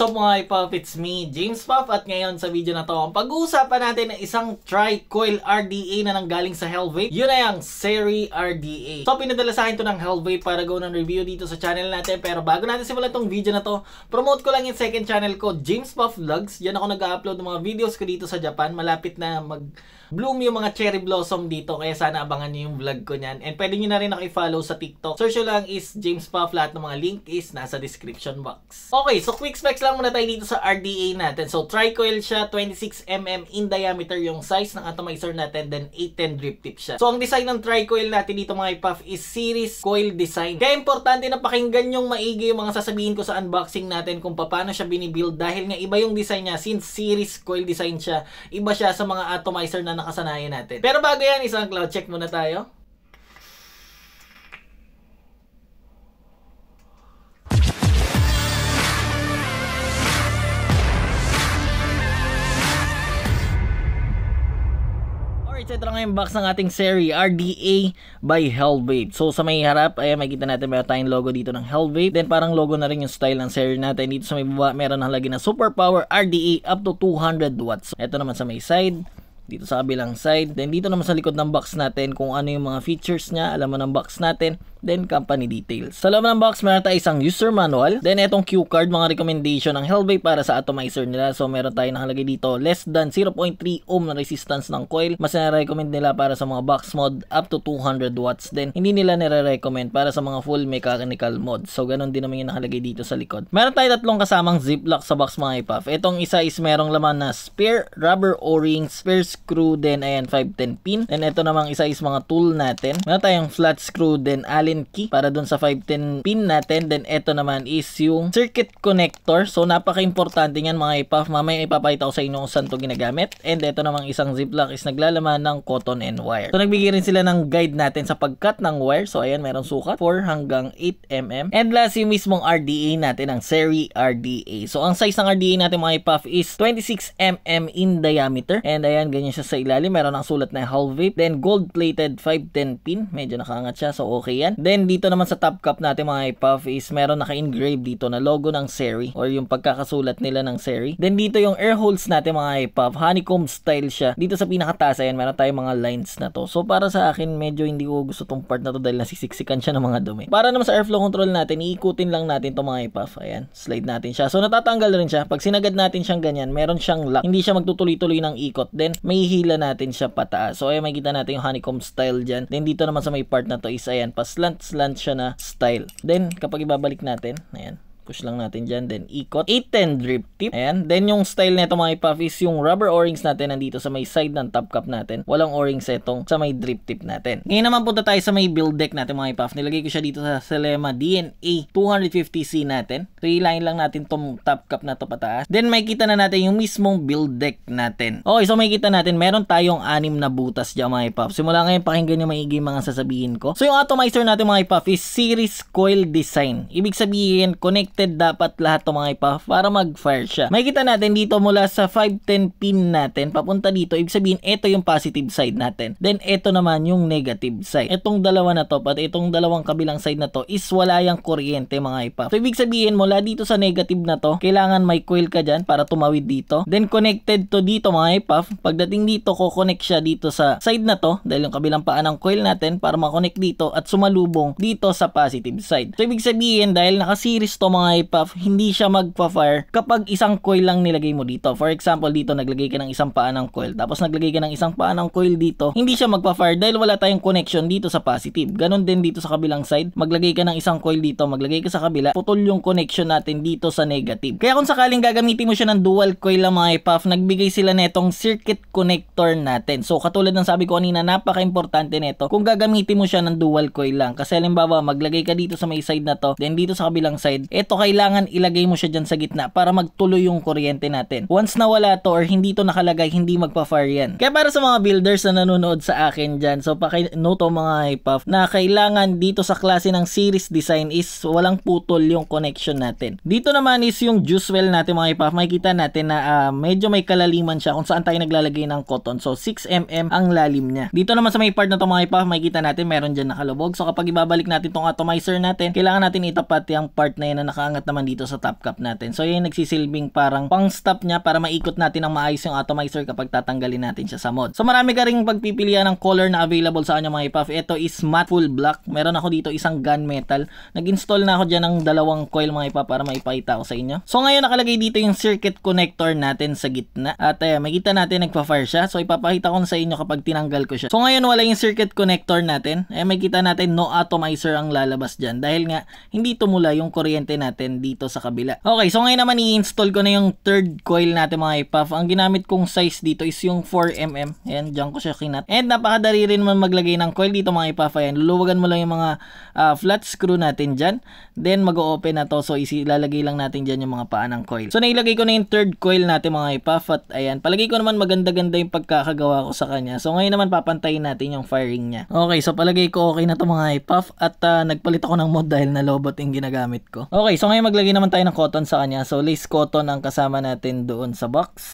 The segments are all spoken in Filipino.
What's up mga iPuff? It's me, James Puff at ngayon sa video na to, ang pag-uusapan natin ng isang tri-coil RDA na nanggaling sa Hellvape. Yun ay ang Seri RDA. So pinadala sa akin to ng Hellvape para gawin ng review dito sa channel natin. Pero bago natin simulan tong video na to, promote ko lang yung second channel ko, James Puff Vlogs. Yan ako nag-upload ng mga videos ko dito sa Japan. Malapit na mag bloom yung mga cherry blossom dito kaya sana abangan nyo yung vlog ko nyan and pwede nyo na rin ako i-follow sa TikTok search lang is James Puff lahat ng mga link is nasa description box okay so quick specs lang lang muna tayo dito sa RDA natin. So, tricoil siya, 26mm in diameter yung size ng atomizer natin, then 810 drip tip siya. So, ang design ng tricoil natin dito mga ipuff is series coil design. Kaya importante na pakinggan yung maigi yung mga sasabihin ko sa unboxing natin kung paano siya binibuild dahil nga iba yung design niya since series coil design siya, iba siya sa mga atomizer na nakasanayan natin. Pero bago yan, isang cloud check muna tayo. Nakaseta lang yung box ng ating Seri RDA by Hellvape. So sa may harap, ayan makikita natin may tayong logo dito ng Hellvape. Then parang logo na rin yung style ng Seri natin. Dito sa may baba, meron halagi na super power RDA up to 200 watts. Ito naman sa may side dito sa kabilang side. Then dito naman sa likod ng box natin kung ano yung mga features niya, Alam mo ng box natin then company details. Sa loob ng box, meron tayo isang user manual, then etong cue card, mga recommendation ng Hellbay para sa atomizer nila. So meron tayo nakalagay dito, less than 0.3 ohm na resistance ng coil. Mas nare-recommend nila para sa mga box mod up to 200 watts Then Hindi nila nare-recommend para sa mga full mechanical mod. So ganun din naman yung nakalagay dito sa likod. Meron tayo tatlong kasamang ziplock sa box mga ipaf. Itong isa is merong laman na spare rubber o-ring, spare screw, then ayan 510 pin. Then ito namang isa is mga tool natin. Meron tayong flat screw, then allen Allen key para dun sa 510 pin natin. Then ito naman is yung circuit connector. So napaka-importante niyan mga ipaf. Mamaya ipapakita ko sa inyo kung saan to ginagamit. And ito namang isang ziplock is naglalaman ng cotton and wire. So nagbigay rin sila ng guide natin sa pagkat ng wire. So ayan, meron sukat 4 hanggang 8 mm. And last yung mismong RDA natin, ang Seri RDA. So ang size ng RDA natin mga ipaf is 26 mm in diameter. And ayan, ganyan siya sa ilalim. Meron ang sulat na hull vape. Then gold plated 510 pin. Medyo nakangat siya so okay yan. Then dito naman sa top cup natin mga ipuff is meron naka-engrave dito na logo ng Seri or yung pagkakasulat nila ng Seri. Then dito yung air holes natin mga ipuff, honeycomb style siya. Dito sa pinakataas ayan meron tayong mga lines na to. So para sa akin medyo hindi ko gusto tong part na to dahil nasisiksikan siya ng mga dumi. Para naman sa airflow control natin, iikutin lang natin to mga ipuff. Ayan, slide natin siya. So natatanggal rin siya. Pag sinagad natin siyang ganyan, meron siyang lock. Hindi siya magtutuloy-tuloy ng ikot. Then may hila natin siya pataas. So ay makita natin yung honeycomb style diyan. Then dito naman sa may part na to is ayan, paslan slant-slant siya na style. Then, kapag ibabalik natin, ayan, push lang natin dyan. Then, ikot. 810 drip tip. Ayan. Then, yung style nito mga ipuff is yung rubber o-rings natin nandito sa may side ng top cap natin. Walang o-rings etong sa may drip tip natin. Ngayon naman punta tayo sa may build deck natin mga ipuff. Nilagay ko siya dito sa Selema DNA 250C natin. i-line lang natin tong top cap na to pataas. Then, makikita na natin yung mismong build deck natin. Okay, so makikita natin meron tayong anim na butas dyan mga ipuff. Simula ngayon, pakinggan nyo maigi mga sasabihin ko. So, yung atomizer natin mga ipuff is series coil design. Ibig sabihin, connect connected dapat lahat ng mga ipa para mag-fire siya. May kita natin dito mula sa 510 pin natin papunta dito, ibig sabihin ito yung positive side natin. Then ito naman yung negative side. Itong dalawa na to, pati itong dalawang kabilang side na to is wala yung kuryente mga ipa. So ibig sabihin mula dito sa negative na to, kailangan may coil ka dyan para tumawid dito. Then connected to dito mga ipa. Pagdating dito, kukonect siya dito sa side na to dahil yung kabilang paan ng coil natin para makonect dito at sumalubong dito sa positive side. So ibig sabihin dahil nakaseries to mga maipa, hindi siya magpa-fire kapag isang coil lang nilagay mo dito. For example, dito naglagay ka ng isang paa ng coil, tapos naglagay ka ng isang paa ng coil dito, hindi siya magpa-fire dahil wala tayong connection dito sa positive. Ganon din dito sa kabilang side, maglagay ka ng isang coil dito, maglagay ka sa kabila, putol yung connection natin dito sa negative. Kaya kung sakaling gagamitin mo siya ng dual coil lang mga ipaf, nagbigay sila netong circuit connector natin. So katulad ng sabi ko kanina, napaka-importante nito kung gagamitin mo siya ng dual coil lang. Kasi halimbawa, maglagay ka dito sa may side na to, then dito sa kabilang side, ito ito kailangan ilagay mo siya dyan sa gitna para magtuloy yung kuryente natin. Once nawala to or hindi to nakalagay, hindi magpa-fire yan. Kaya para sa mga builders na nanonood sa akin dyan, so pakinoto mga iPuff na kailangan dito sa klase ng series design is walang putol yung connection natin. Dito naman is yung juice well natin mga iPuff, makikita natin na uh, medyo may kalaliman siya kung saan tayo naglalagay ng cotton. So 6mm ang lalim niya. Dito naman sa may part na to mga iPuff, makikita natin meron dyan nakalubog. So kapag ibabalik natin tong atomizer natin, kailangan natin itapat yung part na yan na nakaangat naman dito sa top cap natin. So yung nagsisilbing parang pang stop niya para maikot natin ng maayos yung atomizer kapag tatanggalin natin siya sa mod. So marami ka rin pagpipilian ng color na available sa kanya mga ipaf. Ito is matte full black. Meron ako dito isang gunmetal. Nag-install na ako dyan ng dalawang coil mga ipaf para maipakita ko sa inyo. So ngayon nakalagay dito yung circuit connector natin sa gitna. At ayan, eh, makita natin nagpa-fire siya. So ipapakita ko sa inyo kapag tinanggal ko siya. So ngayon wala yung circuit connector natin. Eh makita natin no atomizer ang lalabas dyan. Dahil nga hindi tumula yung kuryente natin natin dito sa kabila. Okay, so ngayon naman i-install ko na yung third coil natin mga iPuff. Ang ginamit kong size dito is yung 4mm. Ayan, dyan ko siya kinat. And napakadali rin naman maglagay ng coil dito mga iPuff. Ayan, luluwagan mo lang yung mga uh, flat screw natin dyan. Then mag-open na to. So isilalagay lang natin dyan yung mga paa ng coil. So nailagay ko na yung third coil natin mga iPuff. At ayan, palagay ko naman maganda-ganda yung pagkakagawa ko sa kanya. So ngayon naman papantayin natin yung firing niya. Okay, so palagay ko okay na to mga iPuff. At uh, nagpalit ako ng mod dahil na lobot yung ginagamit ko. Okay, so ngayon maglagay naman tayo ng cotton sa kanya. So lace cotton ang kasama natin doon sa box.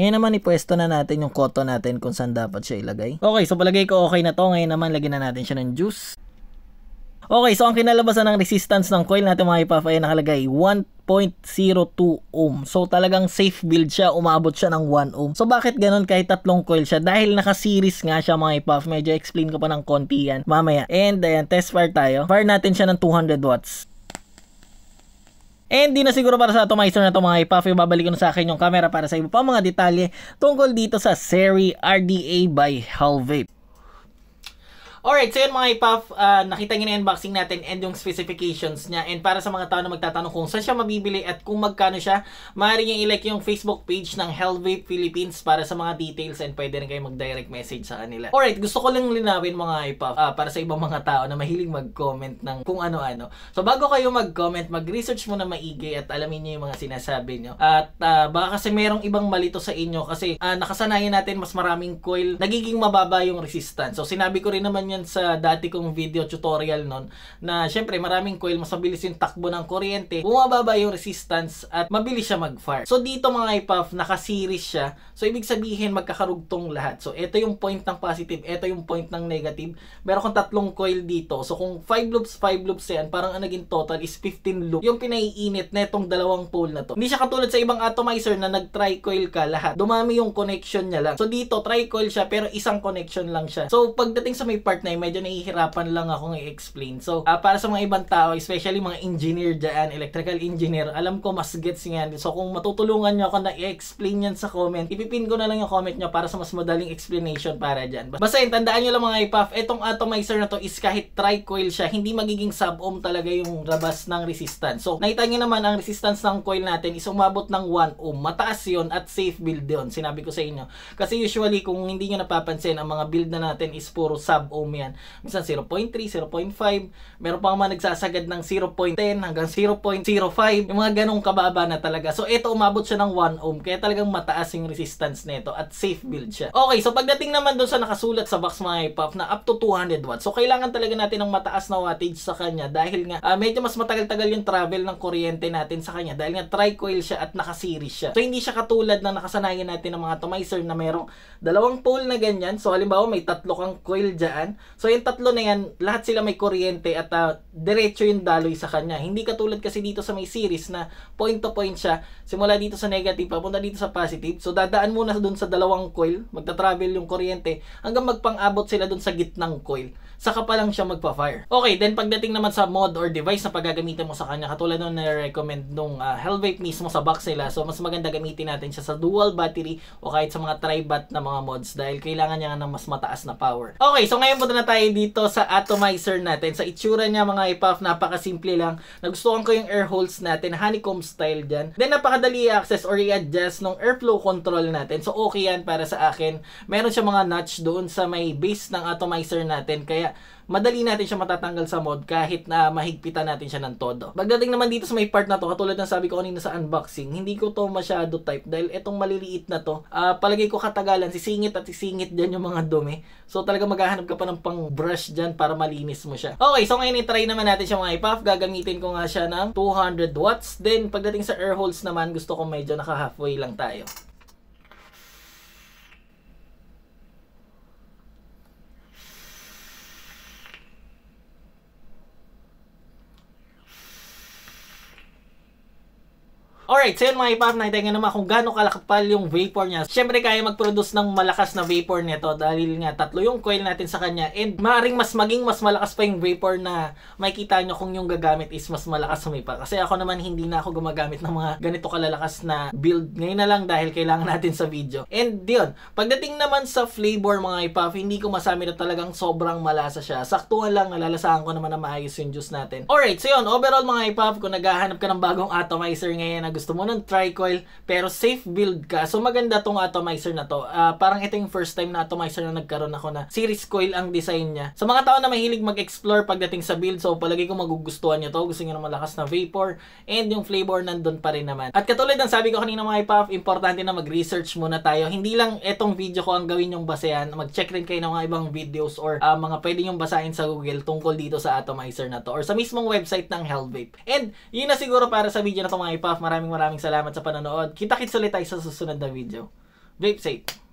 Ngayon naman ipwesto na natin yung cotton natin kung saan dapat siya ilagay. Okay, so palagay ko okay na to. Ngayon naman lagyan na natin siya ng juice. Okay, so ang kinalabasan ng resistance ng coil natin mga ipaf ay nakalagay 1.02 ohm. So talagang safe build siya, umabot siya ng 1 ohm. So bakit ganun kahit tatlong coil siya? Dahil naka-series nga siya mga ipuff. Medyo explain ko pa ng konti yan mamaya. And ayan, test fire tayo. Fire natin siya ng 200 watts. And di na siguro para sa atomizer na ito mga ipuff, ibabalik ko sa akin yung camera para sa iba pa mga detalye tungkol dito sa Seri RDA by Halvape. Alright, so yun mga iPuff, uh, ah, nakita nyo na unboxing natin and yung specifications niya. And para sa mga tao na magtatanong kung saan siya mabibili at kung magkano siya, maaari nyo ilike yung Facebook page ng Hellvape Philippines para sa mga details and pwede rin kayo mag-direct message sa kanila. Alright, gusto ko lang linawin mga iPuff uh, ah, para sa ibang mga tao na mahilig mag-comment ng kung ano-ano. So bago kayo mag-comment, mag-research muna maigi at alamin niyo yung mga sinasabi nyo. At uh, baka kasi merong ibang malito sa inyo kasi uh, nakasanayan natin mas maraming coil, nagiging mababa yung resistance. So sinabi ko rin naman yan sa dati kong video tutorial nun na syempre maraming coil, mas mabilis yung takbo ng kuryente, bumababa yung resistance at mabilis siya mag-fire. So dito mga IPAF, nakaseries siya. So ibig sabihin magkakarugtong lahat. So ito yung point ng positive, ito yung point ng negative. Meron kong tatlong coil dito. So kung 5 loops, 5 loops yan, parang ang naging total is 15 loops. Yung pinaiinit na itong dalawang pole na to. Hindi siya katulad sa ibang atomizer na nag-tricoil ka lahat. Dumami yung connection niya lang. So dito, tricoil siya pero isang connection lang siya. So pagdating sa may part part na yun, medyo nahihirapan lang ako ng i-explain. So, uh, para sa mga ibang tao, especially mga engineer dyan, electrical engineer, alam ko mas gets nga. So, kung matutulungan nyo ako na i-explain yan sa comment, ipipin ko na lang yung comment nyo para sa mas madaling explanation para dyan. Basta yun, tandaan nyo lang mga ipaf, etong atomizer na to is kahit tri-coil siya, hindi magiging sub-ohm talaga yung labas ng resistance. So, nakita nyo naman, ang resistance ng coil natin is umabot ng 1 ohm. Mataas yon at safe build yon Sinabi ko sa inyo. Kasi usually, kung hindi nyo napapansin, ang mga build na natin is puro sub-ohm yan. Minsan 0.3, 0.5. Meron pa mga nagsasagad ng 0.10 hanggang 0.05. Yung mga ganong kababa na talaga. So ito umabot siya ng 1 ohm. Kaya talagang mataas yung resistance nito at safe build siya. Okay, so pagdating naman doon sa nakasulat sa box mga hip-hop na up to 200 watts. So kailangan talaga natin ng mataas na wattage sa kanya dahil nga uh, medyo mas matagal-tagal yung travel ng kuryente natin sa kanya dahil nga tri-coil siya at naka-series siya. So hindi siya katulad na nakasanayan natin ng mga atomizer na merong dalawang pole na ganyan. So halimbawa may tatlo kang coil dyan. So yung tatlo na yan, lahat sila may kuryente at uh, diretso yung daloy sa kanya. Hindi katulad kasi dito sa may series na point to point siya. Simula dito sa negative, papunta dito sa positive. So dadaan muna dun sa dalawang coil. Magta-travel yung kuryente hanggang magpang-abot sila dun sa gitnang coil. Saka pa lang siya magpa-fire. Okay, then pagdating naman sa mod or device na paggagamitan mo sa kanya, katulad nung na-recommend nung uh, Hellvape mismo sa box nila. So mas maganda gamitin natin siya sa dual battery o kahit sa mga tri-bat na mga mga mods dahil kailangan niya ng mas mataas na power. Okay, so ngayon punta na tayo dito sa atomizer natin. Sa itsura niya mga ipaf, napakasimple lang. Nagustuhan ko yung air holes natin, honeycomb style dyan. Then napakadali i-access or i-adjust ng airflow control natin. So okay yan para sa akin. Meron siya mga notch doon sa may base ng atomizer natin. Kaya madali natin siya matatanggal sa mod kahit na mahigpitan natin siya ng todo. Pagdating naman dito sa may part na to, katulad ng sabi ko kanina sa unboxing, hindi ko to masyado type dahil itong maliliit na to, uh, palagay ko katagalan, sisingit at sisingit dyan yung mga dumi. So talaga maghahanap ka pa ng pang brush dyan para malinis mo siya. Okay, so ngayon i-try naman natin siya mga ipuff. Gagamitin ko nga siya ng 200 watts. Then pagdating sa air holes naman, gusto ko medyo naka halfway lang tayo. Alright, so yun mga ipap, nakita naman kung gaano kalakapal yung vapor niya. Siyempre, kaya mag-produce ng malakas na vapor nito dahil nga tatlo yung coil natin sa kanya and maaaring mas maging mas malakas pa yung vapor na makikita nyo kung yung gagamit is mas malakas sa mipa. Kasi ako naman hindi na ako gumagamit ng mga ganito kalalakas na build ngayon na lang dahil kailangan natin sa video. And yun, pagdating naman sa flavor mga ipap, hindi ko masabi na talagang sobrang malasa siya. Saktuhan lang, nalalasahan ko naman na maayos yung juice natin. Alright, so yun, overall mga ipap, kung naghahanap ka ng bagong atomizer ngayon, gusto mo ng tricoil, pero safe build ka. So maganda tong atomizer na to. Uh, parang ito yung first time na atomizer na nagkaroon ako na series coil ang design niya. Sa mga tao na mahilig mag-explore pagdating sa build, so palagi ko magugustuhan nyo to. Gusto nyo ng malakas na vapor and yung flavor nandun pa rin naman. At katulad ng sabi ko kanina mga iPuff, importante na mag-research muna tayo. Hindi lang itong video ko ang gawin yung basehan. Mag-check rin kayo ng mga ibang videos or uh, mga pwede yung basahin sa Google tungkol dito sa atomizer na to or sa mismong website ng Hellvape. And yun na siguro para sa video na to mga iPuff. Maraming maraming maraming salamat sa panonood. Kita-kits ulit tayo sa susunod na video. Vape safe!